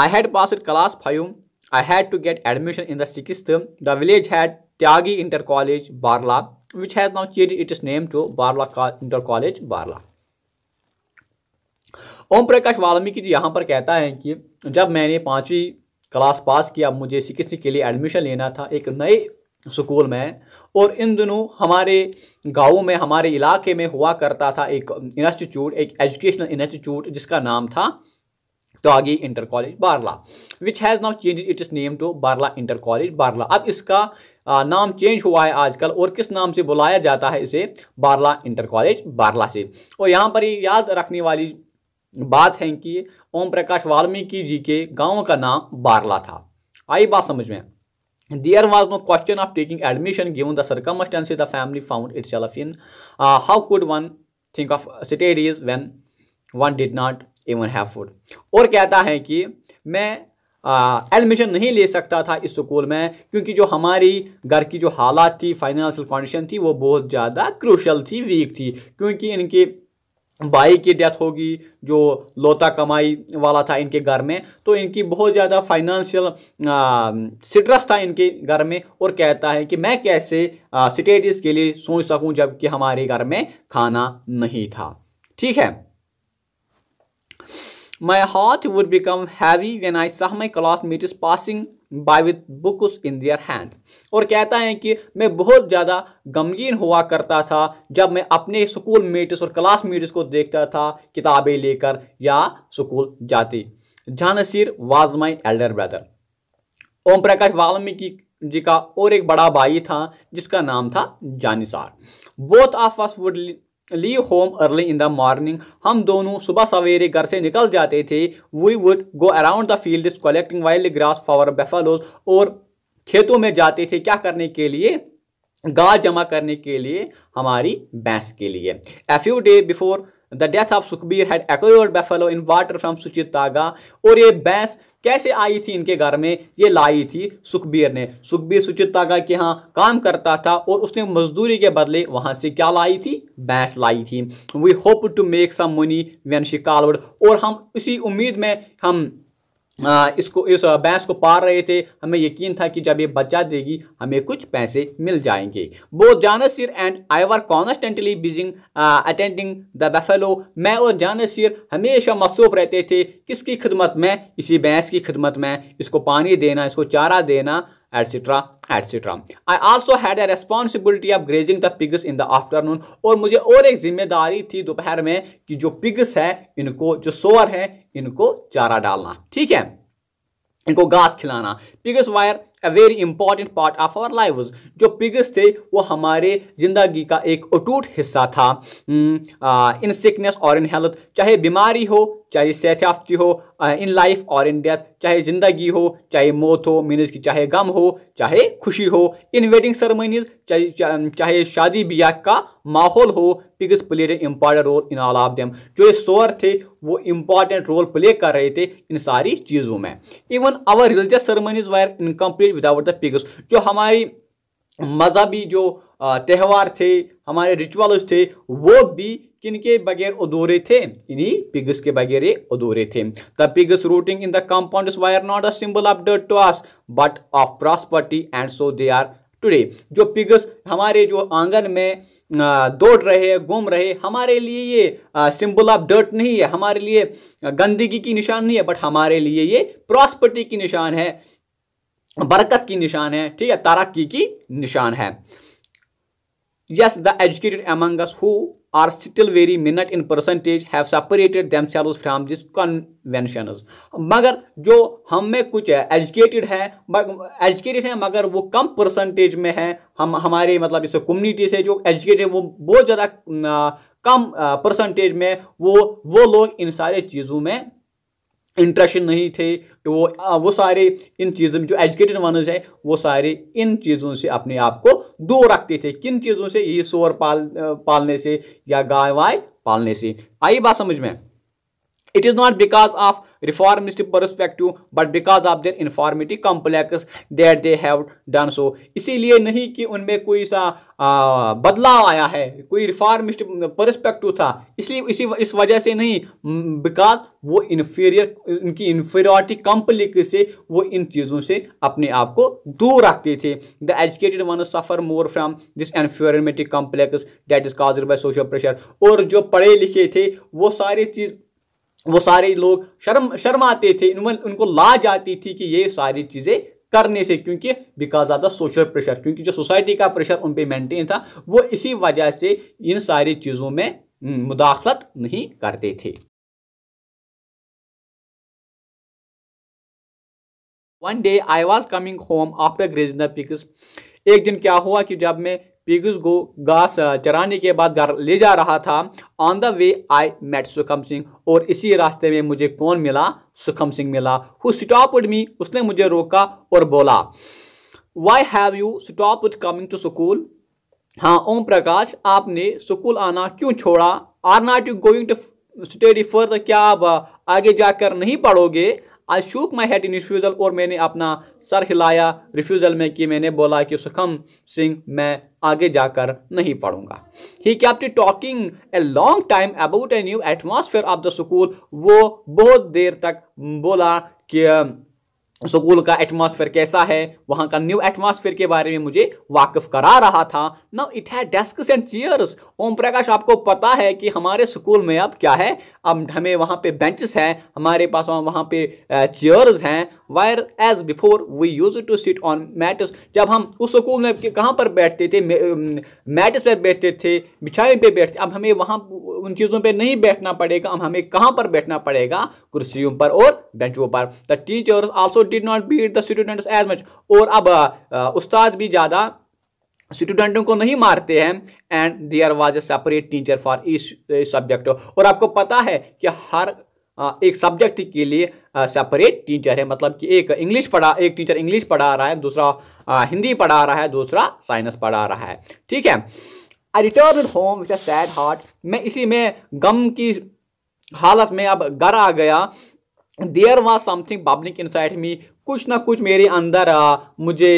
I had passed class 5. I had to get admission in the sixth term. The village had Tyagi Inter College, Barla, which has now changed its name to Barla Inter College, Barla. ओम प्रकाश वाल्मीकि जी यहाँ पर कहता है कि जब मैंने पाँचवीं class pass किया मुझे सिक्स के लिए एडमिशन लेना था एक नए स्कूल में और इन दिनों हमारे गाँव में हमारे इलाके में हुआ करता था एक इंस्टीट्यूट एक एजुकेशनल इंस्टीट्यूट जिसका नाम था तो inter college Barla which has now change is name to Barla inter college Barla अब इसका नाम चेंज हुआ है आजकल और किस नाम से बुलाया जाता है इसे बारला इंटर कॉलेज बारला से और यहाँ पर ये याद रखने वाली बात है कि ओम प्रकाश वाल्मीकि जी के गाँव का नाम बारला था आई बात समझ में there was no question of taking admission given the circumstances the family found it self in how could one think of studies when one did not even have food और कहता है कि मैं एडमिशन नहीं ले सकता था इस स्कूल में क्योंकि जो हमारी घर की जो हालात थी फाइनेंशियल कंडीशन थी वो बहुत ज़्यादा क्रूशल थी वीक थी क्योंकि इनके भाई की डेथ होगी जो लोता कमाई वाला था इनके घर में तो इनकी बहुत ज़्यादा फाइनेंशियल स्ट्रेस था इनके घर में और कहता है कि मैं कैसे स्टेटिस के लिए सोच सकूँ जबकि हमारे घर में खाना नहीं था ठीक है My heart would become heavy when I saw my classmates passing by with books in their hand. और कहता है कि मैं बहुत ज़्यादा गमगीन हुआ करता था जब मैं अपने स्कूल मेट्स और क्लास मेट्स को देखता था किताबें लेकर या स्कूल जाते Janisar was my elder brother Om Prakash Valmiki ji का और एक बड़ा भाई था जिसका नाम था Janisar both of us would leave home early in the morning हम दोनों सुबह सवेरे घर से निकल जाते थे we would go around the field collecting wild grass for buffaloes और खेतों में जाते थे क्या करने के लिए गा जमा करने के लिए हमारी भैंस के लिए a few day before the death of Sukhbir had acquired buffalo in water from Suchet Taga और ये भैंस कैसे आई थी इनके घर में ये लाई थी सुखबीर ने सुखबीर सुचिता का कि हाँ काम करता था और उसने मजदूरी के बदले वहाँ से क्या लाई थी भैंस लाई थी we hope to make some money when she और हम इसी उम्मीद में हम इसको इस भैंस को पार रहे थे हमें यकीन था कि जब ये बच्चा देगी हमें कुछ पैसे मिल जाएंगे वो Janisar and I were constantly busy attending the buffalo मैं और जानासिर हमेशा मसरूफ रहते थे किसकी खिदमत में इसी भैंस की खिदमत में इसको पानी देना इसको चारा देना etcetera etcetera I also had a responsibility of grazing the pigs in the afternoon और मुझे और एक जिम्मेदारी थी दोपहर में कि जो पिग्स है इनको जो सोअर है इनको चारा डालना ठीक है इनको घास खिलाना pigs were a very important part of our life जो पिगस थे वो हमारे ज़िंदगी का एक अटूट हिस्सा था इन सिकनेस और इन हेल्थ चाहे बीमारी हो चाहे याफ्ती हो इन लाइफ और इन डेथ चाहे ज़िंदगी हो चाहे मौत हो मीनस की चाहे गम हो चाहे खुशी हो इन वेडिंग सेरेमनीज चाहे चाहे शादी ब्याह का माहौल हो pigs played an important role in all of them जो ये सोअर थे वो इम्पॉर्टेंट रोल प्ले कर रहे थे इन सारी चीज़ों में even our religious ceremonies were incomplete without the pigs जो हमारी मजहबी जो त्यौहार थे हमारे रिचुअल्स थे वो भी किन के बगैर अधूरे थे इन्हीं पिग्स के बगैर ये अधूरे थे the pigs rooting in the compound were not a symbol of dirt to us but of prosperity and so they are today जो पिग्स हमारे जो आंगन में दौड़ रहे हैं घूम रहे हमारे लिए ये सिंबल ऑफ डर्ट नहीं है हमारे लिए गंदगी की निशान नहीं है बट हमारे लिए ये प्रॉस्पर्टी की निशान है बरकत की निशान है ठीक है तरक्की की निशान है yes the educated among us who still very minute in percentage have separated themselves from this convention मगर जो हम में कुछ है एजुकेटेड है एजुकेटेड हैं मगर वो कम परसेंटेज में हैं हम हमारे मतलब इस कम्युनिटी से जो एजुकेटेड वो बहुत ज़्यादा कम परसेंटेज में वो वो लोग इन सारे चीज़ों में इंट्रैक्शन नहीं थे तो वो आ, वो सारे इन चीज़ों में जो एजुकेटेड वनर्स है वो सारे इन चीज़ों से अपने आप को दूर रखते थे किन चीज़ों से ये शोर पाल पालने से या गाय वाय पालने से आई बात समझ में It is not because of reformist perspective but because of their informity complex that they have done so इसीलिए नहीं कि उनमें कोई सा आ, बदलाव आया है कोई रिफॉर्मिस्ट परस्पेक्टिव था इसलिए इसी इस वजह से नहीं बिकॉज वो इन्फीरियर उनकी इन्फीरियॉरिटी कॉम्प्लेक्स से वो इन चीज़ों से अपने आप को दूर रखते थे the educated one suffer more from this inferiority complex that is caused by social pressure और जो पढ़े लिखे थे वो सारी चीज़ वो सारे लोग शर्म शर्माते थे उनको लाज आती थी कि ये सारी चीज़ें करने से क्योंकि because of the social pressure क्योंकि जो सोसाइटी का प्रेशर उन पर मेंटेन था वो इसी वजह से इन सारी चीज़ों में हम्म, मुदाखलत नहीं करते थे one day I was coming home after grazing pigs एक दिन क्या हुआ कि जब मैं पिग्स को घास चराने के बाद घर ले जा रहा था on the way I met Sukham Singh और इसी रास्ते में मुझे कौन मिला सुखम सिंह मिला हु स्टॉपड मी उसने मुझे रोका और बोला why have you stop coming to school हाँ ओम प्रकाश आपने स्कूल आना क्यों छोड़ा are not you going to study further क्या आप आगे जाकर नहीं पढ़ोगे I shook my head in refusal और मैंने अपना सर हिलाया रिफ्यूज़ल में कि मैंने बोला कि सुखम सिंह मैं आगे जाकर नहीं पढ़ूंगा he kept talking a long time about a new atmosphere of the school वो बहुत देर तक बोला कि स्कूल का एटमॉस्फेयर कैसा है वहाँ का न्यू एटमॉस्फेयर के बारे में मुझे वाकफ़ करा रहा था नाउ इट है desks and chairs Om Prakash आपको पता है कि हमारे स्कूल में अब क्या है अब हमें वहाँ पे बेंचेस हैं हमारे पास वहाँ पे चेयर्स हैं whereas before we used to sit on mats जब हम उस स्कूल में कहाँ पर बैठते थे मैटस पर बैठते थे बिछाए पे बैठते अब हमें वहाँ उन चीज़ों पर नहीं बैठना पड़ेगा अब हमें कहाँ पर बैठना पड़ेगा कुर्सियों पर और बेंचों पर the teachers also did not beat the students as much और अब उस्ताद भी ज़्यादा स्टूडेंटों को नहीं मारते हैं and there was a separate teacher for each subject और आपको पता है कि हर एक सब्जेक्ट के लिए सेपरेट टीचर है मतलब कि एक इंग्लिश पढ़ा एक टीचर इंग्लिश पढ़ा रहा है दूसरा हिंदी पढ़ा रहा है दूसरा साइंस पढ़ा रहा है ठीक है I return home with a sad heart मैं इसी में गम की हालत में अब घर आ गया there was something bubbling inside me कुछ ना कुछ मेरे अंदर आ, मुझे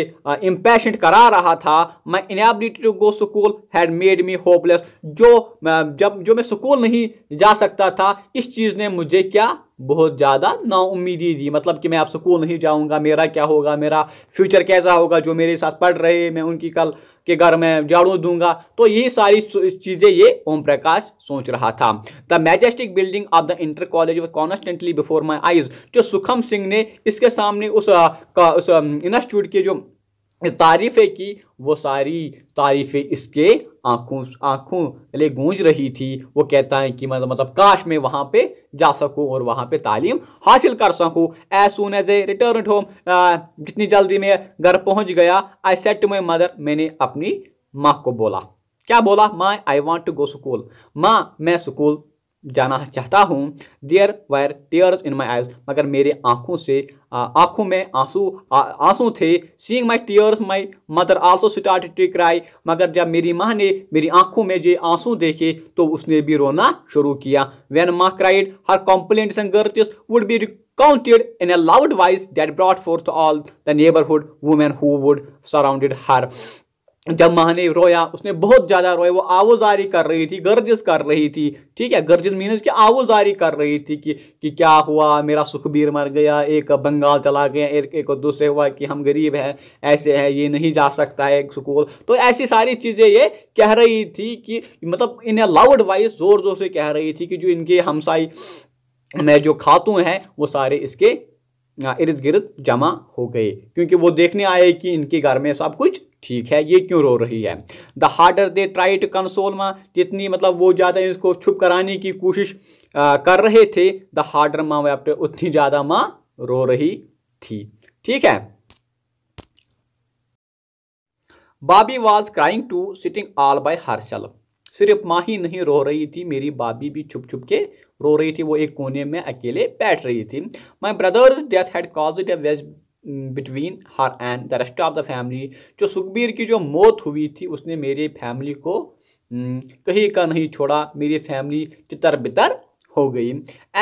इम्पेशन करा रहा था मैं inability to go school had made me hopeless जो जब जो मैं स्कूल नहीं जा सकता था इस चीज़ ने मुझे क्या बहुत ज़्यादा नाउमीदी थी मतलब कि मैं आप स्कूल नहीं जाऊँगा मेरा क्या होगा मेरा फ्यूचर कैसा होगा जो मेरे साथ पढ़ रहे मैं उनकी कल के घर में झाड़ू दूंगा तो ये सारी चीज़ें ये ओम प्रकाश सोच रहा था the majestic building of the inter college constantly before my eyes जो सुखम सिंह ने इसके सामने उस, उस इंस्टीट्यूट के जो तारीफ़ें की वो सारी तारीफ़ें इसके आंखों आंखों ले गूंज रही थी वो कहता है कि मतलब मतलब काश मैं वहाँ पे जा सकूँ और वहाँ पे तालीम हासिल कर सकूँ as soon as I return home जितनी जल्दी मैं घर पहुँच गया I said to my mother मैंने अपनी माँ को बोला क्या बोला माँ I want to go school माँ मैं स्कूल जाना चाहता हूँ there were tears in my eyes मगर मेरे आँखों से आंखों में आंसू आंसू थे seeing my tears my mother also start to cry मगर जब मेरी माँ ने मेरी आंखों में जो आंसू देखे तो उसने भी रोना शुरू किया वेन माँ cried her complaints and grudges would be counted in a loud voice that brought forth all the neighbourhood women who would surrounded her जब माँ ने रोया उसने बहुत ज़्यादा रोया वो आवोजारी कर रही थी गर्जिश कर रही थी ठीक है गर्जिश मीनस कि आवोजारी कर रही थी कि कि क्या हुआ मेरा सुखबीर मर गया एक बंगाल चला गया एक एक दूसरे हुआ कि हम गरीब हैं ऐसे है ये नहीं जा सकता है स्कूल तो ऐसी सारी चीज़ें ये कह रही थी कि मतलब इन्हें लाउड वाइज ज़ोर ज़ोर से कह रही थी कि जो इनके हमसाई में जो खातून हैं वो सारे इसके इर्द गिर्द जमा हो गए क्योंकि वो देखने आए कि इनके घर में सब कुछ ठीक है ये क्यों रो रही है the harder they tried to console माँ जितनी मतलब वो ज़्यादा इसको छुप कराने की कोशिश कर रहे थे द हार्डर माँ वेप्ट उतनी ज़्यादा माँ रो रही थी ठीक है Bhabhi was crying too sitting all by her सिर्फ माँ ही नहीं रो रही थी मेरी बाबी भी छुप छुप के रो रही थी वो एक कोने में अकेले बैठ रही थी my brother's death had caused a between her and the rest of the family जो सुखबीर की जो मौत हुई थी उसने मेरी फैमिली को mm, कहीं का नहीं छोड़ा मेरी फैमिली तितर बितर हो गई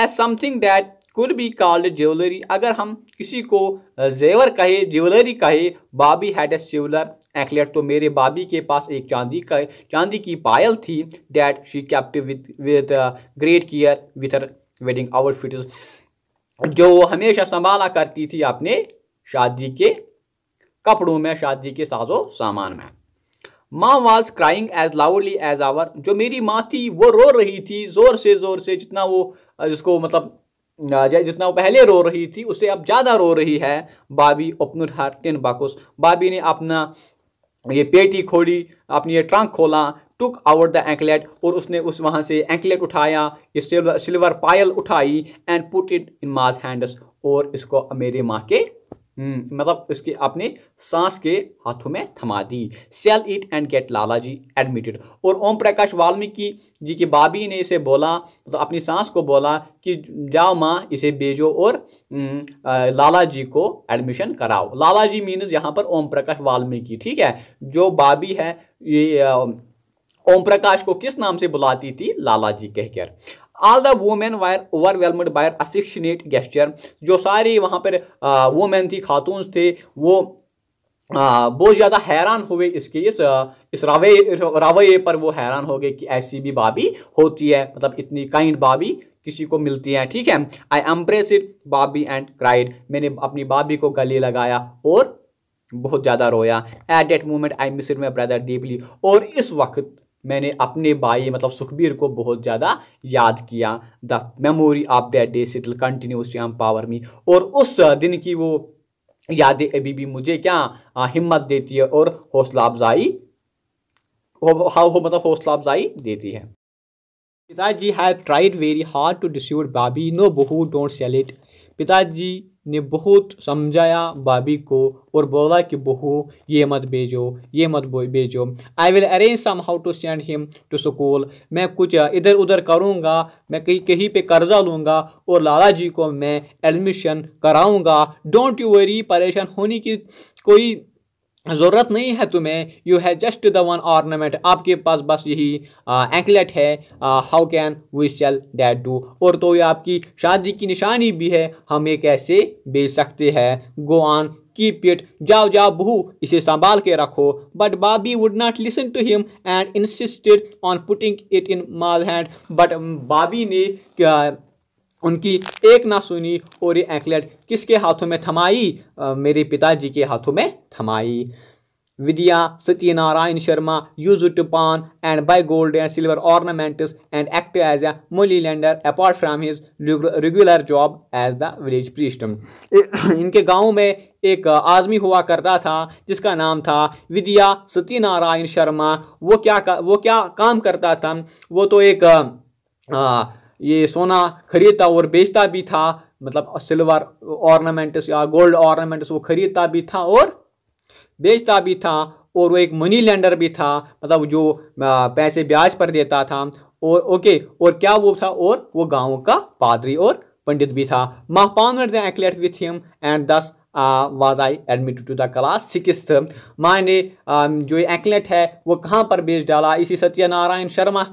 as something that could be called jewellery अगर हम किसी को जेवर कहे ज्वेलरी कहे बाबी हैड ए सिवलर एक्लेट तो मेरे बाबी के पास एक चांदी का चांदी की पायल थी that she kept with with great care with her wedding outfit जो वो हमेशा संभाला करती थी अपने शादी के कपड़ों में शादी के साजो सामान में माँ was crying as loudly as our जो मेरी माँ थी वो रो रही थी ज़ोर से ज़ोर से जितना वो जिसको मतलब जितना वो पहले रो रही थी उससे अब ज़्यादा रो रही है बाबी अपन हर टिन बाकुस बाबी ने अपना ये पेटी खोली अपनी ये ट्रंक खोला टुक आउट द एंकलेट और उसने उस वहाँ से एंकलेट उठाया ये सिल्वर सिल्वर पायल उठाई एंड पुट इट इन माज हैंडस और इसको मेरे माँ के हम्म, मतलब इसके अपने सांस के हाथों में थमा दी sell it and get Lala ji admitted और ओम प्रकाश वाल्मीकि जी की बाबी ने इसे बोला तो अपनी सांस को बोला कि जाओ माँ इसे भेजो और हम्म, लाला जी को एडमिशन कराओ लाला जी मीन्स यहाँ पर ओम प्रकाश वाल्मीकि ठीक है जो बाबी है ये ओम प्रकाश को किस नाम से बुलाती थी लाला जी कहकर all the women were overwhelmed by her affectionate gesture जो सारी वहाँ पर वोमेन थी खातून थे वो बहुत ज़्यादा हैरान हुए इसके इस इस रवैये रवैये पर वो हैरान हो गए कि ऐसी भी बाबी होती है मतलब इतनी काइंड बाबी किसी को मिलती है ठीक है I embraced Bhabhi and cried मैंने अपनी बाबी को गले लगाया और बहुत ज़्यादा रोया at that moment I miss my brother deeply और इस वक्त मैंने अपने भाई मतलब सुखबीर को बहुत ज़्यादा याद किया the memory of that day still continues to power me और उस दिन की वो यादें अभी भी मुझे क्या हिम्मत देती है और हौसला अफजाई हो, हो, हो मतलब हौसला अफजाई देती है पिताजी have tried very hard to dissuade Bhabhi no बहू डोंट सेल इट पिताजी ने बहुत समझाया भाभी को और बोला कि बहू ये मत भेजो ये मत भेजो I will arrange somehow to send him to school मैं कुछ इधर उधर करूँगा मैं कहीं कहीं पे कर्जा लूँगा और लाला जी को मैं एडमिशन कराऊँगा डोंट यू वरी परेशान होने की कोई ज़रूरत नहीं है तुम्हें you have just the one ornament आपके पास बस यही एंकलेट है how can we sell that too और तो ये आपकी शादी की निशानी भी है हम ये कैसे बेच सकते हैं गो ऑन कीप इट जाओ जाओ बहू इसे संभाल के रखो but Bhabhi would not listen to him and insisted on putting it in माल हैंड बट बाबी ने उनकी एक ना सुनी और ये एंकलेट किसके हाथों में थमाई आ, मेरे पिताजी के हाथों में थमाई Vidya Satyanarayan Sharma used to pawn and buy gold and silver ornaments and act as a money lender apart from his regular job as the village priest इनके गांव में एक आदमी हुआ करता था जिसका नाम था विद्या सत्यनारायण शर्मा वो क्या वो क्या काम करता था वो तो एक आ, ये सोना खरीदता और बेचता भी था मतलब सिल्वर ऑर्नामेंट्स या गोल्ड ऑर्नामेंट्स वो खरीदता भी था और बेचता भी था और वो एक मनी लैंडर भी था मतलब जो पैसे ब्याज पर देता था और ओके और क्या वो था और वो गाँव का पादरी और पंडित भी था माह pawned anklet with him and thus was I admitted to the class six माँ ने जो एक्लेट है वो कहाँ पर बेच डाला इसी सत्यनारायण शर्मा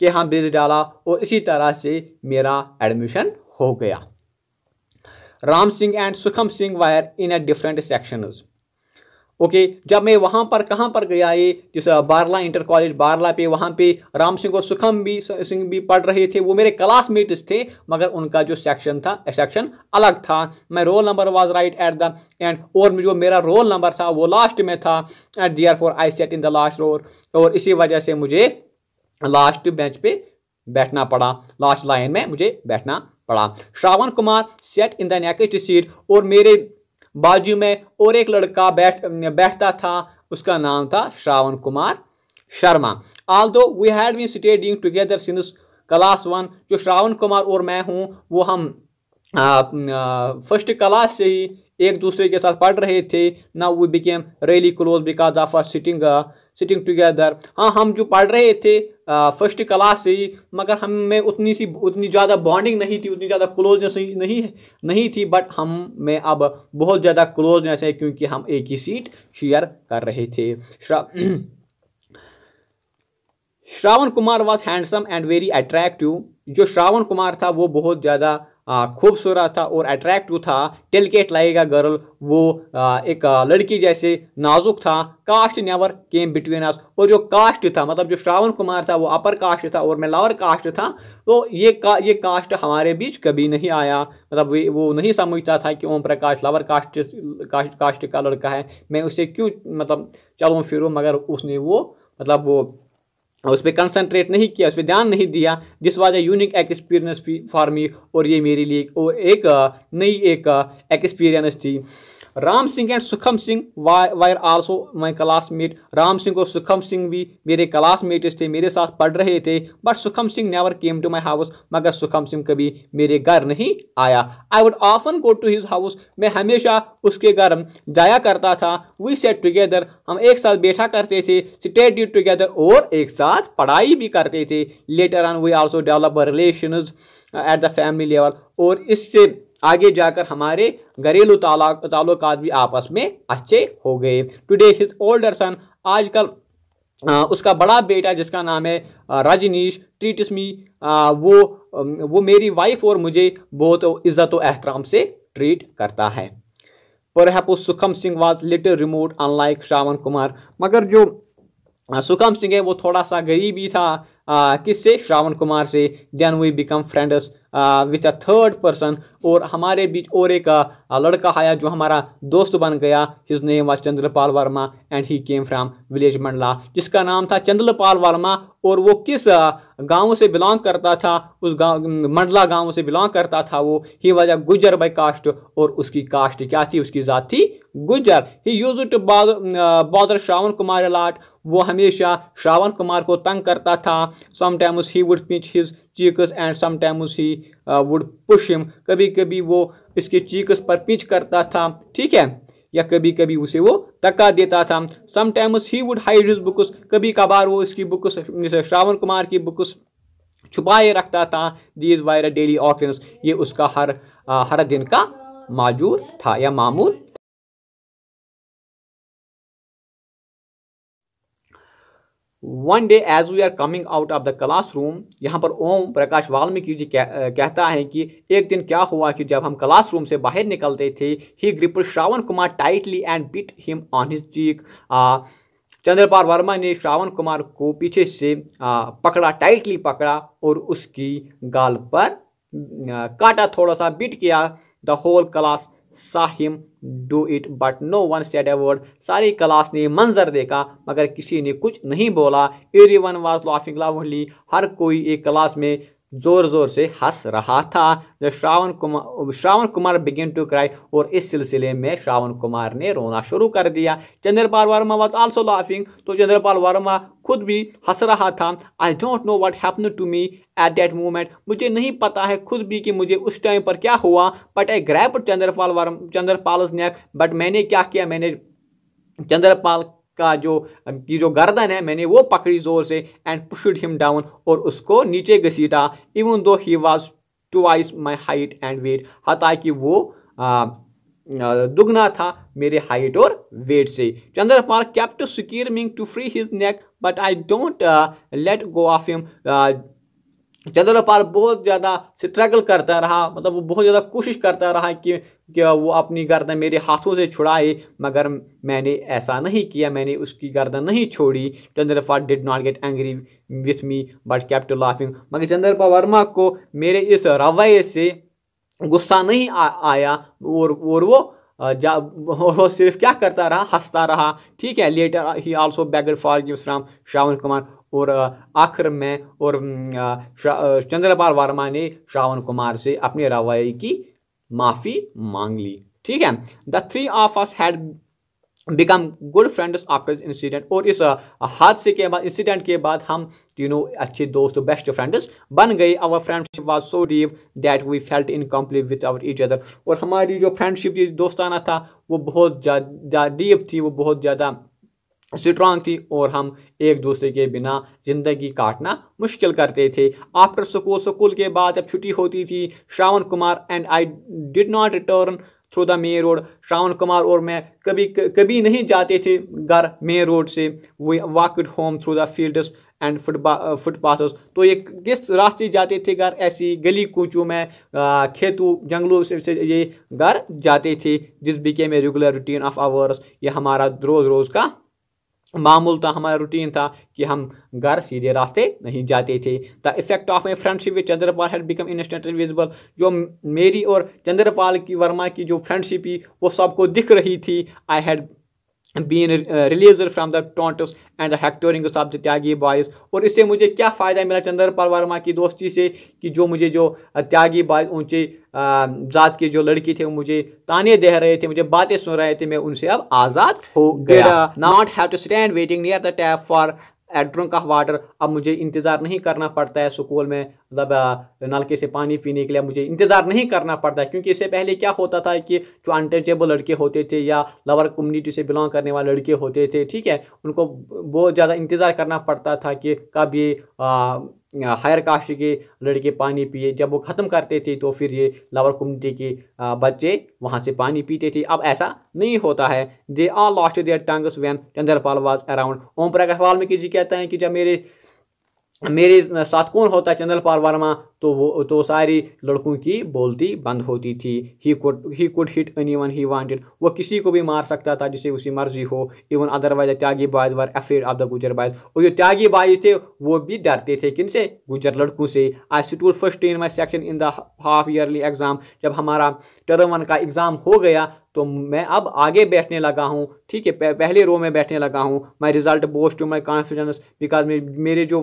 कि हाँ बिल डाला और इसी तरह से मेरा एडमिशन हो गया Ram Singh and Sukham Singh were in a different sections okay जब मैं वहाँ पर कहाँ पर गया ये जिस बारला इंटर कॉलेज बारला पे वहाँ पे राम सिंह और सुखम भी सिंह भी पढ़ रहे थे वो मेरे क्लासमेट्स थे मगर उनका जो सेक्शन था सेक्शन अलग था मैं roll number was right at the end और जो मेरा रोल नंबर था वो लास्ट में था and therefore I sat in the last row और इसी वजह से मुझे लास्ट बेंच पे बैठना पड़ा लास्ट लाइन में मुझे बैठना पड़ा Shravan Kumar sat in the next seat और मेरे बाजू में और एक लड़का बैठ बैठता था उसका नाम था Shravan Kumar Sharma although we had been studying together since class one जो श्रावण कुमार और मैं हूँ वो हम फर्स्ट क्लास से ही एक दूसरे के साथ पढ़ रहे थे ना we became really close because of our sitting sitting together हाँ हम जो पढ़ रहे थे फर्स्ट क्लास से ही मगर हम में उतनी सी उतनी ज़्यादा बॉन्डिंग नहीं थी उतनी ज़्यादा क्लोजनेस नहीं नहीं थी बट हम में अब बहुत ज़्यादा क्लोजनेस है क्योंकि हम एक ही सीट शेयर कर रहे थे Shravan Kumar was handsome and very attractive जो श्रावण कुमार था वो बहुत ज़्यादा खूबसूरत था और अट्रैक्टिव था टेलकेट लाएगा गर्ल वो आ, एक आ, लड़की जैसे नाजुक था caste never came between us और जो कास्ट था मतलब जो श्रावण कुमार था वो अपर कास्ट था और मैं लोअर कास्ट था तो ये का ये कास्ट हमारे बीच कभी नहीं आया मतलब वो नहीं समझता था कि Om Prakash lower caste caste caste का लड़का है मैं उसे क्यों मतलब चलूँ फिरूँ मगर उसने वो मतलब वो उस पर कंसनट्रेट नहीं किया उस पर ध्यान नहीं दिया this was unique experience for me और ये मेरे लिए एक नई एक एक्सपीरियंस थी Ram Singh and Sukham Singh were also my classmate Ram Singh और सुखम सिंह भी मेरे क्लासमेट्स थे मेरे साथ पढ़ रहे थे but Sukham Singh never came to my house मगर सुखम सिंह कभी मेरे घर नहीं आया I would often go to his house मैं हमेशा उसके घर जाया करता था वी सेट टुगेदर हम एक साथ बैठा करते थे स्टेट टुगेदर और एक साथ पढ़ाई भी करते थे later on we also develop relation at the family level और इससे आगे जाकर हमारे घरेलू ताल्लुक भी आपस में अच्छे हो गए टुडे हिज ओल्डर सन आजकल उसका बड़ा बेटा जिसका नाम है रजनीश ट्रीटिस मी वो वो मेरी वाइफ और मुझे बहुत इज़्ज़त और एहतराम से ट्रीट करता है पर Sukham Singh was little remote unlike Shravan Kumar मगर जो सुखम सिंह है वो थोड़ा सा गरीब ही था किससे श्रावण कुमार से then we become friends with a third person और हमारे बीच और एक लड़का आया जो हमारा दोस्त बन गया his name was Chandrapal Verma and he came from village Mandla जिसका नाम था चंद्रपाल वर्मा और वो किस गांव से बिलोंग करता था उस गांव मंडला गांव से बिलोंग करता था वो ही वाज अ गुजर बाई कास्ट और उसकी कास्ट क्या थी उसकी ज़ात थी Gujar he used to bother Shravan Kumar a lot वो हमेशा श्रावण कुमार को तंग करता था sometimes he would pinch his cheeks and sometimes he would push him कभी कभी वो इसके चीक्स पर पिच करता था ठीक है या कभी कभी उसे वो धक्का देता था sometimes he would hide his books कभी कभार वो इसकी बुक्स श्रावण कुमार की बुक्स छुपाए रखता था दीज वायर डेली ऑक्रेंस ये उसका हर आ, हर दिन का माजूर था या मामूल one day as we are coming out of the classroom यहाँ पर ओम प्रकाश वाल्मीकि जी कहता है कि एक दिन क्या हुआ कि जब हम क्लासरूम से बाहर निकलते थे he grip Shravan Kumar tightly and bit him on his cheek Chandrapal Verma ने श्रावण कुमार को पीछे से आ, पकड़ा टाइटली पकड़ा और उसकी गाल पर आ, काटा थोड़ा सा बिट किया the whole class saw him do it but no one said a word सारी क्लास ने मंजर देखा मगर किसी ने कुछ नहीं बोला एवरी वन वॉज लाफिंग लावली हर कोई एक क्लास में जोर जोर से हंस रहा था जब Shravan Kumar Shravan Kumar began to cry और इस सिलसिले में श्रावण कुमार ने रोना शुरू कर दिया Chandrapal Verma was also laughing तो चंद्रपाल वर्मा खुद भी हंस रहा था I don't know what happen to me at that moment मुझे नहीं पता है खुद भी कि मुझे उस टाइम पर क्या हुआ but I grab Chandrapal Verma Chandrapal neck but मैंने क्या किया मैंने चंद्रपाल का जो की जो गर्दन है मैंने वो पकड़ी ज़ोर से एंड पुशड हिम डाउन और उसको नीचे घसीटा even though he was twice my height and weight हताकि कि वो आ, दुगना था मेरे हाइट और वेट से Chandra Kumar kept screaming to free his neck but I don't let go of him Chandrapal बहुत ज़्यादा स्ट्रगल करता रहा मतलब वो बहुत ज़्यादा कोशिश करता रहा कि, कि वो अपनी गर्दन मेरे हाथों से छुड़ाए मगर मैंने ऐसा नहीं किया मैंने उसकी गर्दन नहीं छोड़ी Chandrapal did not get angry with me but kept laughing मगर चंद्रपाल वर्मा को मेरे इस रवैये से गुस्सा नहीं आ, आया और और वो जा वो सिर्फ क्या करता रहा हंसता रहा ठीक है later he also begged forgiveness from Shravan Kumar और आखिर में और चंद्रपाल वर्मा ने श्रावण कुमार से अपने रवैये की माफ़ी मांग ली ठीक है the three of us had become good friends after incident और इस हादसे के बाद इंसिडेंट के बाद हम तीनों अच्छे दोस्त बेस्ट फ्रेंड्स बन गए our friendship was so deep that we felt incomplete with our each other और हमारी जो फ्रेंडशिप दोस्ताना था वो बहुत ज़्यादा डीप थी वो बहुत ज़्यादा स्ट्रांग थी और हम एक दूसरे के बिना ज़िंदगी काटना मुश्किल करते थे आफ्टर स्कूल स्कूल के बाद जब छुट्टी होती थी Shravan Kumar and I did not return through the main road Shravan Kumar और मैं कभी कभी नहीं जाते थे घर मे रोड से we walked home through the fields and footpath तो ये किस रास्ते जाते थे घर ऐसी गली कूचों में खेतों जंगलों से, से ये घर जाते थे जिस became regular routine of ours ये हमारा रोज़ रोज़ का मामूल था हमारा रूटीन था कि हम घर सीधे रास्ते नहीं जाते थे the effect of my friendship with Chandrapal had become instantly visible जो मेरी और चंद्रपाल की वर्मा की जो फ्रेंडशिप थी वो सबको दिख रही थी I had been released from the taunts and the hectoring of the Tyagi boys और इससे मुझे क्या फ़ायदा मिला चंद्रपाल वर्मा की दोस्ती से कि जो मुझे जो त्यागी बॉयज ऊँचे जात के जो लड़की थे वो मुझे ताने दे रहे थे मुझे बातें सुन रहे थे मैं उनसे अब आज़ाद हो गया not have to stand waiting near the tap for a drink of water अब मुझे इंतज़ार नहीं करना पड़ता है स्कूल में मतलब नल के से पानी पीने के लिए मुझे इंतज़ार नहीं करना पड़ता क्योंकि इससे पहले क्या होता था कि जो अनटचेबल लड़के होते थे या लवर कम्युनिटी से बिलोंग करने वाले लड़के होते थे ठीक है उनको बहुत ज़्यादा इंतज़ार करना पड़ता था कि कब ये हायर कास्ट के लड़के पानी पिए जब वो ख़त्म करते थे तो फिर ये लावर कम्युनिटी के बच्चे वहाँ से पानी पीते थे अब ऐसा नहीं होता है they are lost their tongues when Chandrapal was around Om Prakash Valmiki ji कहते हैं कि जब मेरे मेरे साथ कौन होता है चंदल पाल वर्मा तो वो तो सारी लड़कों की बोलती बंद होती थी he could he could hit anyone he wanted वो किसी को भी मार सकता था जिसे उसी मर्जी हो even otherwise Tyagi boys were afraid of the Gujar boys और जो त्यागी बाज थे वो भी डरते थे किन से गुजर लड़कों से I stood first in my section in the half yearly exam जब हमारा टर्म वन का एग्ज़ाम हो गया तो मैं अब आगे बैठने लगा हूँ ठीक है पहले रो में बैठने लगा हूँ my result boost to my confidence because मेरे जो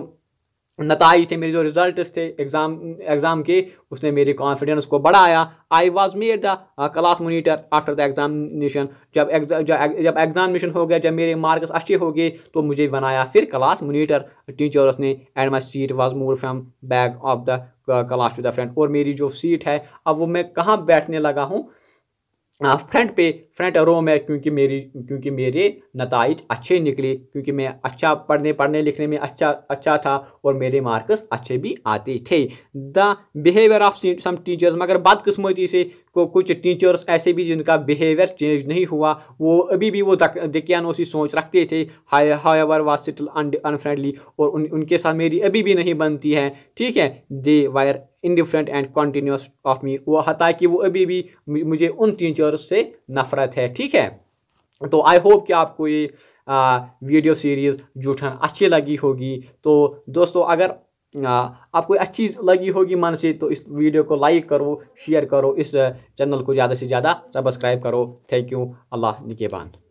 नतज थे मेरे जो रिजल्ट थे एग्ज़ाम एग्ज़ाम के उसने मेरी कॉन्फिडेंस को बढ़ाया I was made the class monitor after the examination जब जब एग्जामिनेशन हो गया जब मेरे मार्क्स अच्छे हो गए तो मुझे बनाया फिर क्लास मोनीटर टीचर्स ने and my seat was move from back of the class to the front और मेरी जो सीट है अब वो मैं कहाँ बैठने लगा हूँ फ्रंट हाँ, पे फ्रंट रो में क्योंकि मेरी क्योंकि मेरे नतज अच्छे निकले क्योंकि मैं अच्छा पढ़ने पढ़ने लिखने में अच्छा अच्छा था और मेरे मार्क्स अच्छे भी आते थे the behaviour of some teachers मगर बदकस्मती से को कुछ टीचर्स ऐसे भी जिनका बिहेवियर चेंज नहीं हुआ वो अभी भी वो दकियानोसी सोच रखते थे हाई हाईवर वाज अनफ्रेंडली और उन, उनके साथ मेरी अभी भी नहीं बनती है ठीक है they were different and continuous of me वो हालांकि वो अभी भी मुझे उन टीचर्स से नफरत है ठीक है तो आई होप कि आपको ये आ, वीडियो सीरीज़ जूठन अच्छी लगी होगी तो दोस्तों अगर आपको अच्छी लगी होगी मन से तो इस वीडियो को लाइक करो शेयर करो इस चैनल को ज़्यादा से ज़्यादा सब्सक्राइब करो थैंक यू अल्लाह निकेबान